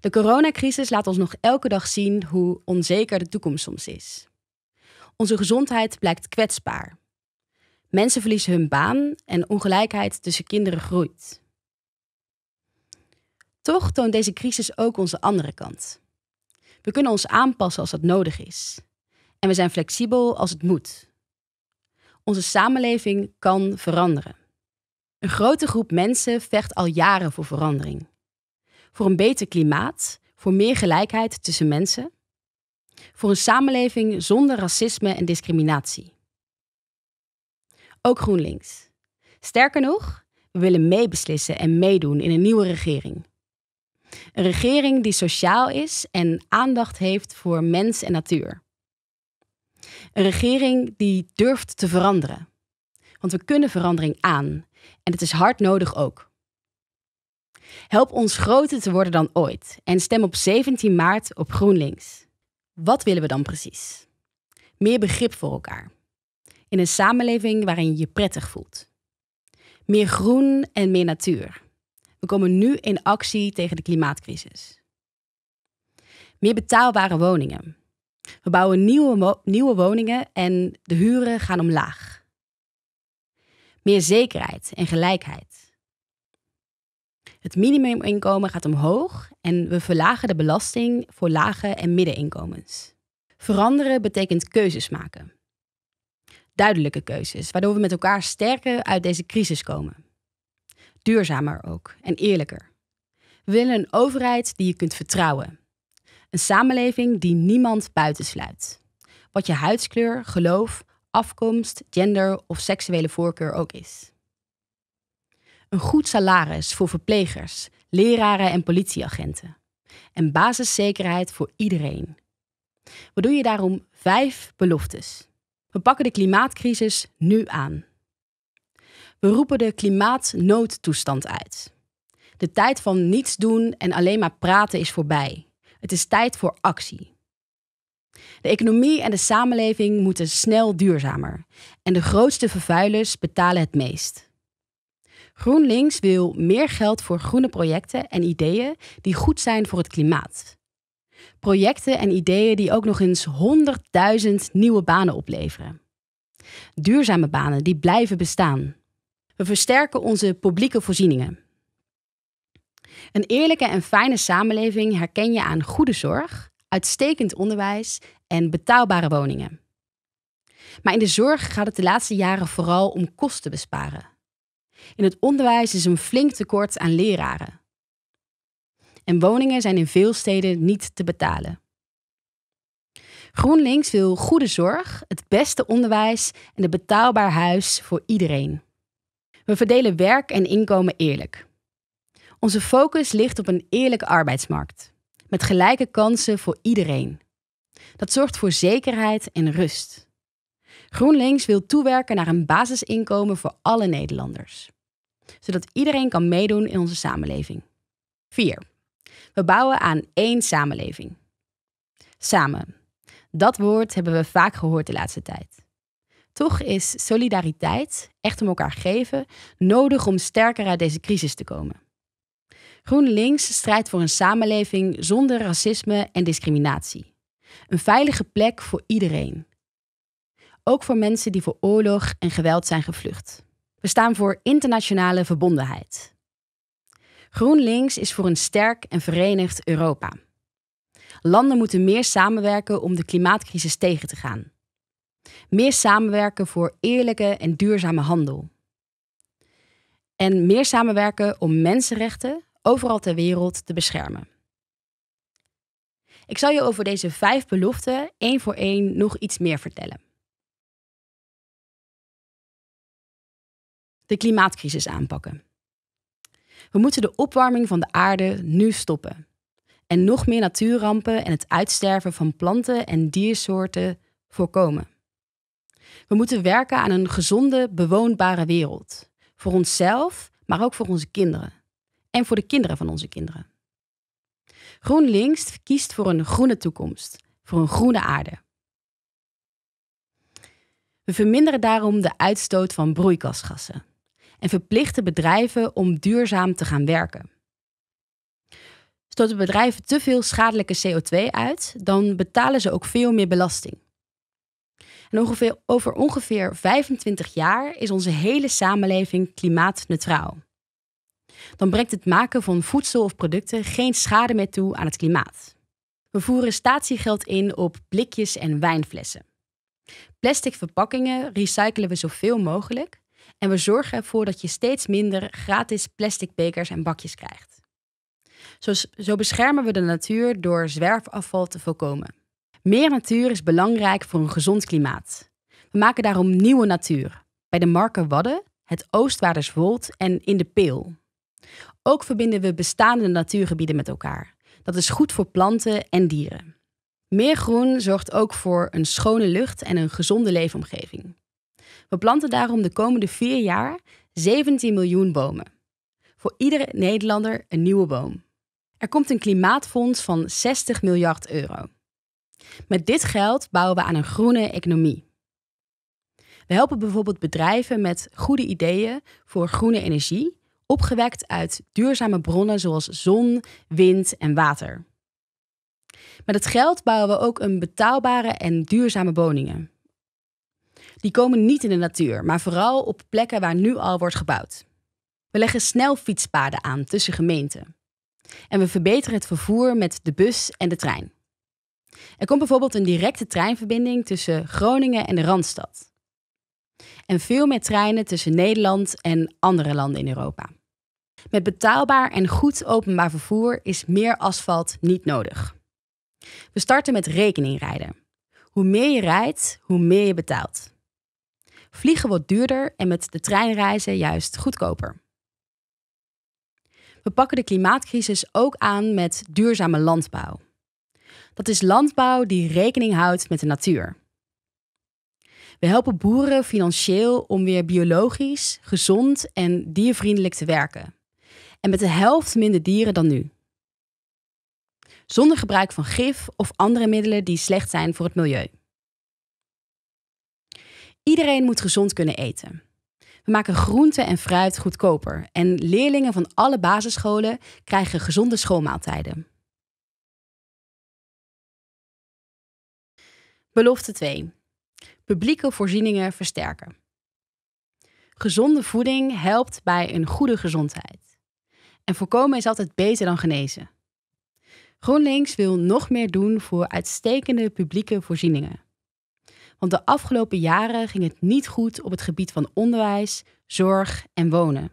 De coronacrisis laat ons nog elke dag zien hoe onzeker de toekomst soms is. Onze gezondheid blijkt kwetsbaar. Mensen verliezen hun baan en ongelijkheid tussen kinderen groeit. Toch toont deze crisis ook onze andere kant. We kunnen ons aanpassen als dat nodig is. En we zijn flexibel als het moet. Onze samenleving kan veranderen. Een grote groep mensen vecht al jaren voor verandering voor een beter klimaat, voor meer gelijkheid tussen mensen, voor een samenleving zonder racisme en discriminatie. Ook GroenLinks. Sterker nog, we willen meebeslissen en meedoen in een nieuwe regering. Een regering die sociaal is en aandacht heeft voor mens en natuur. Een regering die durft te veranderen. Want we kunnen verandering aan en het is hard nodig ook. Help ons groter te worden dan ooit en stem op 17 maart op GroenLinks. Wat willen we dan precies? Meer begrip voor elkaar. In een samenleving waarin je je prettig voelt. Meer groen en meer natuur. We komen nu in actie tegen de klimaatcrisis. Meer betaalbare woningen. We bouwen nieuwe, nieuwe woningen en de huren gaan omlaag. Meer zekerheid en gelijkheid. Het minimuminkomen gaat omhoog en we verlagen de belasting voor lage en middeninkomens. Veranderen betekent keuzes maken. Duidelijke keuzes, waardoor we met elkaar sterker uit deze crisis komen. Duurzamer ook en eerlijker. We willen een overheid die je kunt vertrouwen. Een samenleving die niemand buitensluit. Wat je huidskleur, geloof, afkomst, gender of seksuele voorkeur ook is. Een goed salaris voor verplegers, leraren en politieagenten. En basiszekerheid voor iedereen. We doen je daarom vijf beloftes. We pakken de klimaatcrisis nu aan. We roepen de klimaatnoodtoestand uit. De tijd van niets doen en alleen maar praten is voorbij. Het is tijd voor actie. De economie en de samenleving moeten snel duurzamer. En de grootste vervuilers betalen het meest. GroenLinks wil meer geld voor groene projecten en ideeën die goed zijn voor het klimaat. Projecten en ideeën die ook nog eens 100.000 nieuwe banen opleveren. Duurzame banen die blijven bestaan. We versterken onze publieke voorzieningen. Een eerlijke en fijne samenleving herken je aan goede zorg, uitstekend onderwijs en betaalbare woningen. Maar in de zorg gaat het de laatste jaren vooral om kosten besparen. In het onderwijs is een flink tekort aan leraren. En woningen zijn in veel steden niet te betalen. GroenLinks wil goede zorg, het beste onderwijs en een betaalbaar huis voor iedereen. We verdelen werk en inkomen eerlijk. Onze focus ligt op een eerlijke arbeidsmarkt, met gelijke kansen voor iedereen. Dat zorgt voor zekerheid en rust. GroenLinks wil toewerken naar een basisinkomen voor alle Nederlanders zodat iedereen kan meedoen in onze samenleving. 4. We bouwen aan één samenleving. Samen. Dat woord hebben we vaak gehoord de laatste tijd. Toch is solidariteit, echt om elkaar geven, nodig om sterker uit deze crisis te komen. GroenLinks strijdt voor een samenleving zonder racisme en discriminatie. Een veilige plek voor iedereen. Ook voor mensen die voor oorlog en geweld zijn gevlucht. We staan voor internationale verbondenheid. GroenLinks is voor een sterk en verenigd Europa. Landen moeten meer samenwerken om de klimaatcrisis tegen te gaan. Meer samenwerken voor eerlijke en duurzame handel. En meer samenwerken om mensenrechten overal ter wereld te beschermen. Ik zal je over deze vijf beloften één voor één nog iets meer vertellen. de klimaatcrisis aanpakken. We moeten de opwarming van de aarde nu stoppen. En nog meer natuurrampen en het uitsterven van planten en diersoorten voorkomen. We moeten werken aan een gezonde, bewoonbare wereld. Voor onszelf, maar ook voor onze kinderen. En voor de kinderen van onze kinderen. GroenLinks kiest voor een groene toekomst, voor een groene aarde. We verminderen daarom de uitstoot van broeikasgassen en verplichten bedrijven om duurzaam te gaan werken. Stoten bedrijven te veel schadelijke CO2 uit, dan betalen ze ook veel meer belasting. En ongeveer, over ongeveer 25 jaar is onze hele samenleving klimaatneutraal. Dan brengt het maken van voedsel of producten geen schade meer toe aan het klimaat. We voeren statiegeld in op blikjes en wijnflessen. Plastic verpakkingen recyclen we zoveel mogelijk, en we zorgen ervoor dat je steeds minder gratis plastic bekers en bakjes krijgt. Zo, beschermen we de natuur door zwerfafval te voorkomen. Meer natuur is belangrijk voor een gezond klimaat. We maken daarom nieuwe natuur. Bij de Marken Wadden, het Oostwaarderswold en in de Peel. Ook verbinden we bestaande natuurgebieden met elkaar. Dat is goed voor planten en dieren. Meer groen zorgt ook voor een schone lucht en een gezonde leefomgeving. We planten daarom de komende vier jaar 17 miljoen bomen. Voor iedere Nederlander een nieuwe boom. Er komt een klimaatfonds van 60 miljard euro. Met dit geld bouwen we aan een groene economie. We helpen bijvoorbeeld bedrijven met goede ideeën voor groene energie, opgewekt uit duurzame bronnen zoals zon, wind en water. Met het geld bouwen we ook een betaalbare en duurzame woningen. Die komen niet in de natuur, maar vooral op plekken waar nu al wordt gebouwd. We leggen snel fietspaden aan tussen gemeenten. En we verbeteren het vervoer met de bus en de trein. Er komt bijvoorbeeld een directe treinverbinding tussen Groningen en de Randstad. En veel meer treinen tussen Nederland en andere landen in Europa. Met betaalbaar en goed openbaar vervoer is meer asfalt niet nodig. We starten met rekeningrijden. Hoe meer je rijdt, hoe meer je betaalt. Vliegen wordt duurder en met de trein reizen juist goedkoper. We pakken de klimaatcrisis ook aan met duurzame landbouw. Dat is landbouw die rekening houdt met de natuur. We helpen boeren financieel om weer biologisch, gezond en diervriendelijk te werken. En met de helft minder dieren dan nu. Zonder gebruik van gif of andere middelen die slecht zijn voor het milieu. Iedereen moet gezond kunnen eten. We maken groente en fruit goedkoper en leerlingen van alle basisscholen krijgen gezonde schoolmaaltijden. Belofte 2. Publieke voorzieningen versterken. Gezonde voeding helpt bij een goede gezondheid. En voorkomen is altijd beter dan genezen. GroenLinks wil nog meer doen voor uitstekende publieke voorzieningen. Want de afgelopen jaren ging het niet goed op het gebied van onderwijs, zorg en wonen.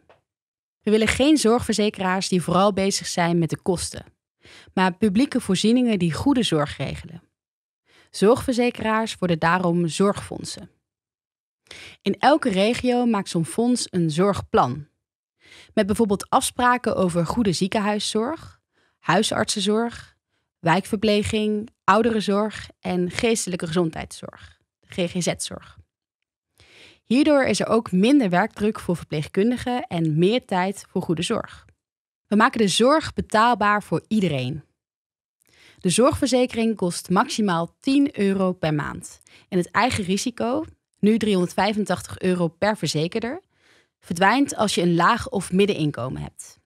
We willen geen zorgverzekeraars die vooral bezig zijn met de kosten, maar publieke voorzieningen die goede zorg regelen. Zorgverzekeraars worden daarom zorgfondsen. In elke regio maakt zo'n fonds een zorgplan. Met bijvoorbeeld afspraken over goede ziekenhuiszorg, huisartsenzorg, wijkverpleging, ouderenzorg en geestelijke gezondheidszorg. GGZ-zorg. Hierdoor is er ook minder werkdruk voor verpleegkundigen en meer tijd voor goede zorg. We maken de zorg betaalbaar voor iedereen. De zorgverzekering kost maximaal 10 euro per maand. En het eigen risico, nu 385 euro per verzekerder, verdwijnt als je een laag of middeninkomen hebt.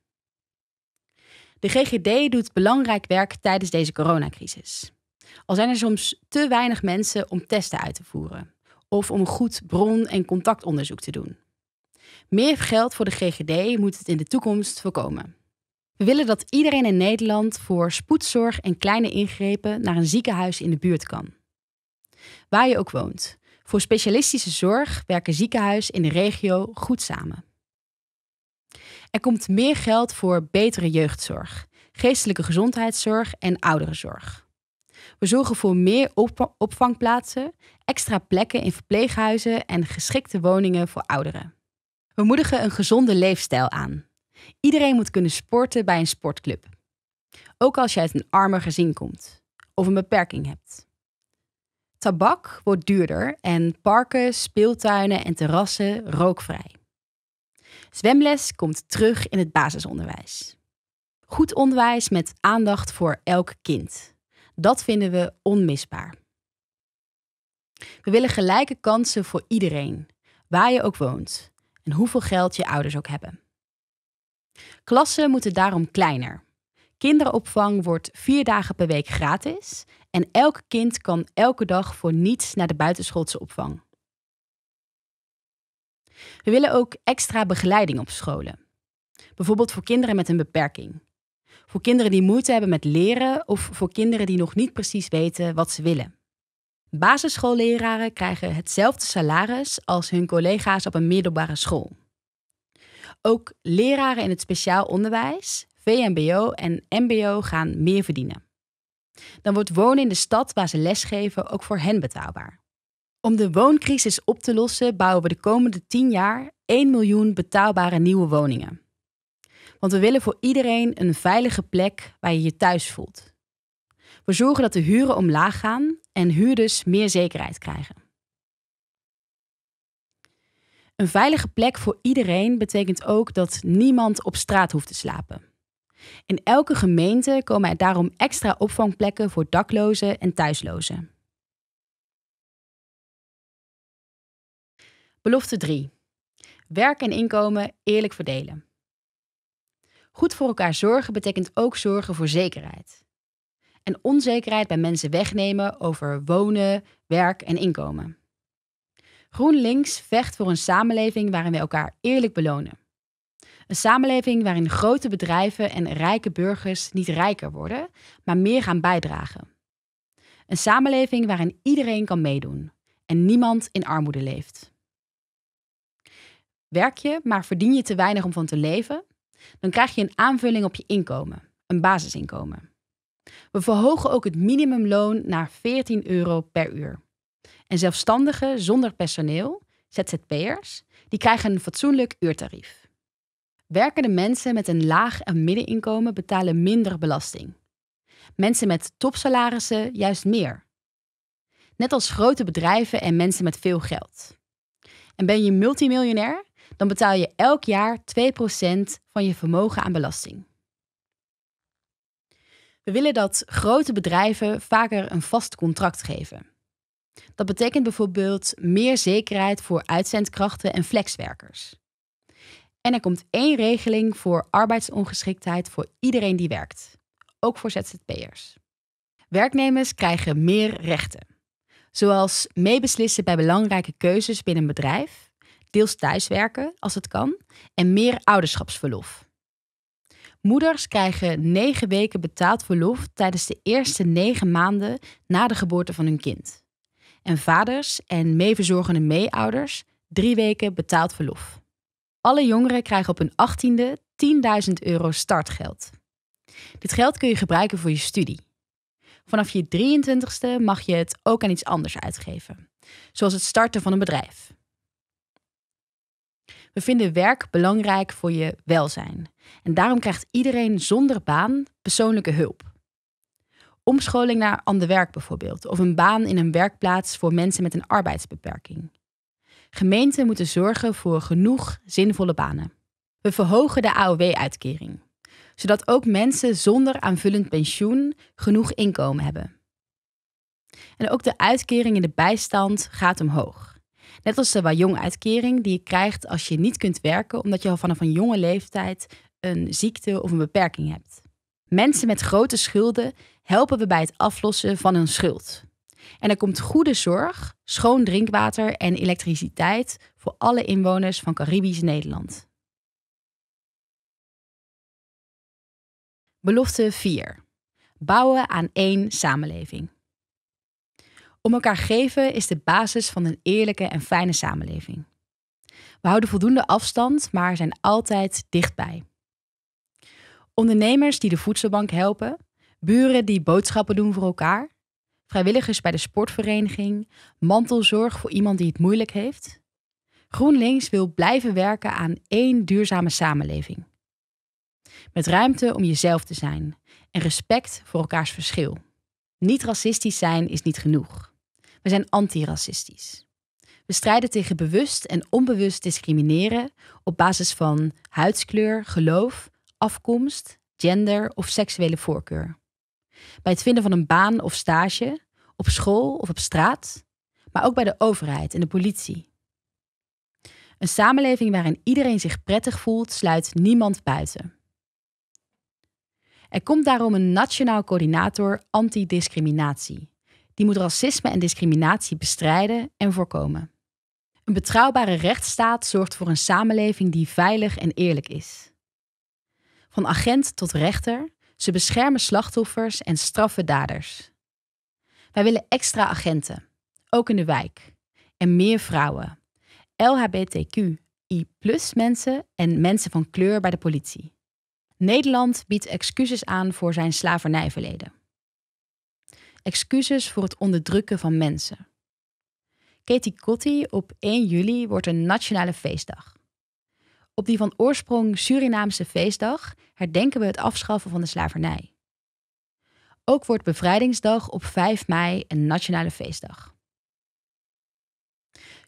De GGD doet belangrijk werk tijdens deze coronacrisis. Al zijn er soms te weinig mensen om testen uit te voeren of om een goed bron- en contactonderzoek te doen. Meer geld voor de GGD moet het in de toekomst voorkomen. We willen dat iedereen in Nederland voor spoedzorg en kleine ingrepen naar een ziekenhuis in de buurt kan. Waar je ook woont. Voor specialistische zorg werken ziekenhuizen in de regio goed samen. Er komt meer geld voor betere jeugdzorg, geestelijke gezondheidszorg en ouderenzorg. We zorgen voor meer opvangplaatsen, extra plekken in verpleeghuizen en geschikte woningen voor ouderen. We moedigen een gezonde leefstijl aan. Iedereen moet kunnen sporten bij een sportclub. Ook als je uit een armer gezin komt of een beperking hebt. Tabak wordt duurder en parken, speeltuinen en terrassen rookvrij. Zwemles komt terug in het basisonderwijs. Goed onderwijs met aandacht voor elk kind. Dat vinden we onmisbaar. We willen gelijke kansen voor iedereen, waar je ook woont en hoeveel geld je ouders ook hebben. Klassen moeten daarom kleiner. Kinderopvang wordt vier dagen per week gratis en elk kind kan elke dag voor niets naar de buitenschoolse opvang. We willen ook extra begeleiding op scholen. Bijvoorbeeld voor kinderen met een beperking, voor kinderen die moeite hebben met leren of voor kinderen die nog niet precies weten wat ze willen. Basisschoolleraren krijgen hetzelfde salaris als hun collega's op een middelbare school. Ook leraren in het speciaal onderwijs, VMBO en MBO gaan meer verdienen. Dan wordt wonen in de stad waar ze lesgeven ook voor hen betaalbaar. Om de wooncrisis op te lossen bouwen we de komende 10 jaar 1 miljoen betaalbare nieuwe woningen. Want we willen voor iedereen een veilige plek waar je je thuis voelt. We zorgen dat de huren omlaag gaan en huurders meer zekerheid krijgen. Een veilige plek voor iedereen betekent ook dat niemand op straat hoeft te slapen. In elke gemeente komen er daarom extra opvangplekken voor daklozen en thuislozen. Belofte 3. Werk en inkomen eerlijk verdelen. Goed voor elkaar zorgen betekent ook zorgen voor zekerheid. En onzekerheid bij mensen wegnemen over wonen, werk en inkomen. GroenLinks vecht voor een samenleving waarin we elkaar eerlijk belonen. Een samenleving waarin grote bedrijven en rijke burgers niet rijker worden, maar meer gaan bijdragen. Een samenleving waarin iedereen kan meedoen en niemand in armoede leeft. Werk je, maar verdien je te weinig om van te leven? dan krijg je een aanvulling op je inkomen, een basisinkomen. We verhogen ook het minimumloon naar 14 euro per uur. En zelfstandigen zonder personeel, ZZP'ers, die krijgen een fatsoenlijk uurtarief. Werkende mensen met een laag en middeninkomen betalen minder belasting. Mensen met topsalarissen juist meer. Net als grote bedrijven en mensen met veel geld. En ben je multimiljonair, dan betaal je elk jaar 2% van je vermogen aan belasting. We willen dat grote bedrijven vaker een vast contract geven. Dat betekent bijvoorbeeld meer zekerheid voor uitzendkrachten en flexwerkers. En er komt één regeling voor arbeidsongeschiktheid voor iedereen die werkt, ook voor ZZP'ers. Werknemers krijgen meer rechten, zoals meebeslissen bij belangrijke keuzes binnen een bedrijf deels thuiswerken als het kan en meer ouderschapsverlof. Moeders krijgen negen weken betaald verlof tijdens de eerste negen maanden na de geboorte van hun kind. En vaders en meeverzorgende meeouders drie weken betaald verlof. Alle jongeren krijgen op hun achttiende 10.000 euro startgeld. Dit geld kun je gebruiken voor je studie. Vanaf je 23ste mag je het ook aan iets anders uitgeven, zoals het starten van een bedrijf. We vinden werk belangrijk voor je welzijn. En daarom krijgt iedereen zonder baan persoonlijke hulp. Omscholing naar ander werk bijvoorbeeld, of een baan in een werkplaats voor mensen met een arbeidsbeperking. Gemeenten moeten zorgen voor genoeg zinvolle banen. We verhogen de AOW-uitkering, zodat ook mensen zonder aanvullend pensioen genoeg inkomen hebben. En ook de uitkering in de bijstand gaat omhoog. Net als de Wajong-uitkering die je krijgt als je niet kunt werken omdat je al vanaf een jonge leeftijd een ziekte of een beperking hebt. Mensen met grote schulden helpen we bij het aflossen van hun schuld. En er komt goede zorg, schoon drinkwater en elektriciteit voor alle inwoners van Caribisch Nederland. Belofte 4. Bouwen aan één samenleving. Om elkaar geven is de basis van een eerlijke en fijne samenleving. We houden voldoende afstand, maar zijn altijd dichtbij. Ondernemers die de voedselbank helpen, buren die boodschappen doen voor elkaar, vrijwilligers bij de sportvereniging, mantelzorg voor iemand die het moeilijk heeft. GroenLinks wil blijven werken aan één duurzame samenleving. Met ruimte om jezelf te zijn en respect voor elkaars verschil. Niet racistisch zijn is niet genoeg. We zijn antiracistisch. We strijden tegen bewust en onbewust discrimineren op basis van huidskleur, geloof, afkomst, gender of seksuele voorkeur. Bij het vinden van een baan of stage, op school of op straat, maar ook bij de overheid en de politie. Een samenleving waarin iedereen zich prettig voelt, sluit niemand buiten. Er komt daarom een nationaal coördinator antidiscriminatie, die moet racisme en discriminatie bestrijden en voorkomen. Een betrouwbare rechtsstaat zorgt voor een samenleving die veilig en eerlijk is. Van agent tot rechter, ze beschermen slachtoffers en straffen daders. Wij willen extra agenten, ook in de wijk, en meer vrouwen, LHBTQI mensen en mensen van kleur bij de politie. Nederland biedt excuses aan voor zijn slavernijverleden. Excuses voor het onderdrukken van mensen. Katie Kotti, op 1 juli wordt een nationale feestdag. Op die van oorsprong Surinaamse feestdag herdenken we het afschaffen van de slavernij. Ook wordt Bevrijdingsdag op 5 mei een nationale feestdag.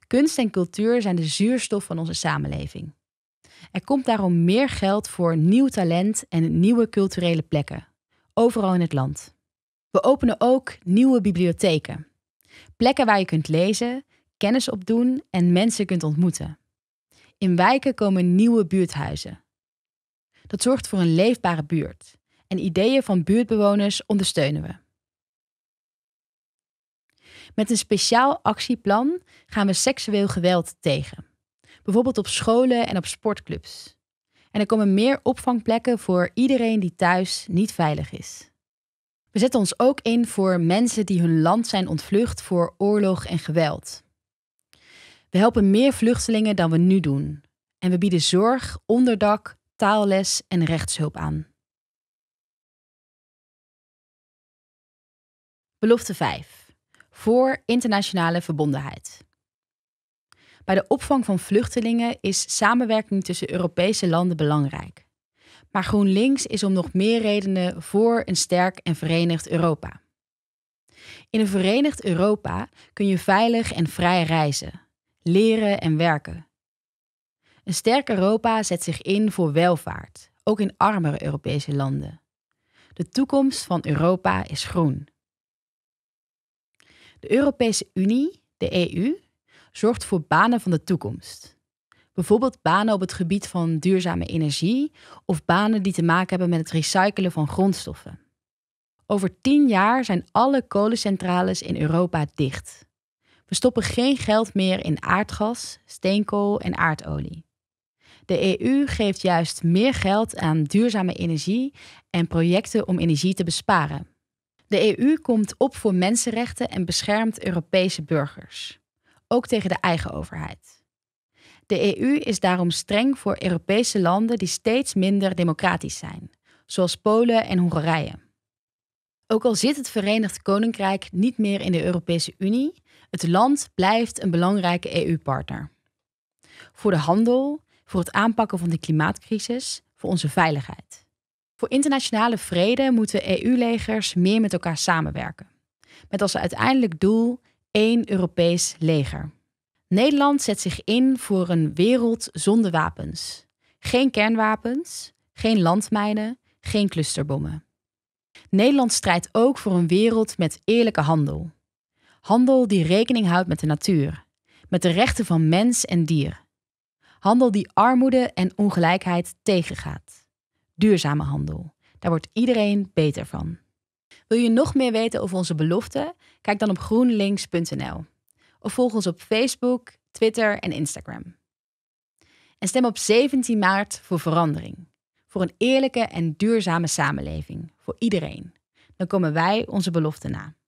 Kunst en cultuur zijn de zuurstof van onze samenleving. Er komt daarom meer geld voor nieuw talent en nieuwe culturele plekken, overal in het land. We openen ook nieuwe bibliotheken. Plekken waar je kunt lezen, kennis opdoen en mensen kunt ontmoeten. In wijken komen nieuwe buurthuizen. Dat zorgt voor een leefbare buurt. En ideeën van buurtbewoners ondersteunen we. Met een speciaal actieplan gaan we seksueel geweld tegen. Bijvoorbeeld op scholen en op sportclubs. En er komen meer opvangplekken voor iedereen die thuis niet veilig is. We zetten ons ook in voor mensen die hun land zijn ontvlucht voor oorlog en geweld. We helpen meer vluchtelingen dan we nu doen. En we bieden zorg, onderdak, taalles en rechtshulp aan. Belofte 5. Voor internationale verbondenheid. Bij de opvang van vluchtelingen is samenwerking tussen Europese landen belangrijk. Maar GroenLinks is om nog meer redenen voor een sterk en verenigd Europa. In een verenigd Europa kun je veilig en vrij reizen, leren en werken. Een sterk Europa zet zich in voor welvaart, ook in armere Europese landen. De toekomst van Europa is groen. De Europese Unie, de EU, zorgt voor banen van de toekomst. Bijvoorbeeld banen op het gebied van duurzame energie of banen die te maken hebben met het recyclen van grondstoffen. Over tien jaar zijn alle kolencentrales in Europa dicht. We stoppen geen geld meer in aardgas, steenkool en aardolie. De EU geeft juist meer geld aan duurzame energie en projecten om energie te besparen. De EU komt op voor mensenrechten en beschermt Europese burgers, ook tegen de eigen overheid. De EU is daarom streng voor Europese landen die steeds minder democratisch zijn, zoals Polen en Hongarije. Ook al zit het Verenigd Koninkrijk niet meer in de Europese Unie, het land blijft een belangrijke EU-partner. Voor de handel, voor het aanpakken van de klimaatcrisis, voor onze veiligheid. Voor internationale vrede moeten EU-legers meer met elkaar samenwerken. Met als uiteindelijk doel één Europees leger. Nederland zet zich in voor een wereld zonder wapens. Geen kernwapens, geen landmijnen, geen clusterbommen. Nederland strijdt ook voor een wereld met eerlijke handel. Handel die rekening houdt met de natuur, met de rechten van mens en dier. Handel die armoede en ongelijkheid tegengaat. Duurzame handel. Daar wordt iedereen beter van. Wil je nog meer weten over onze beloften? Kijk dan op groenlinks.nl of volg ons op Facebook, Twitter en Instagram. En stem op 17 maart voor verandering. Voor een eerlijke en duurzame samenleving. Voor iedereen. Dan komen wij onze belofte na.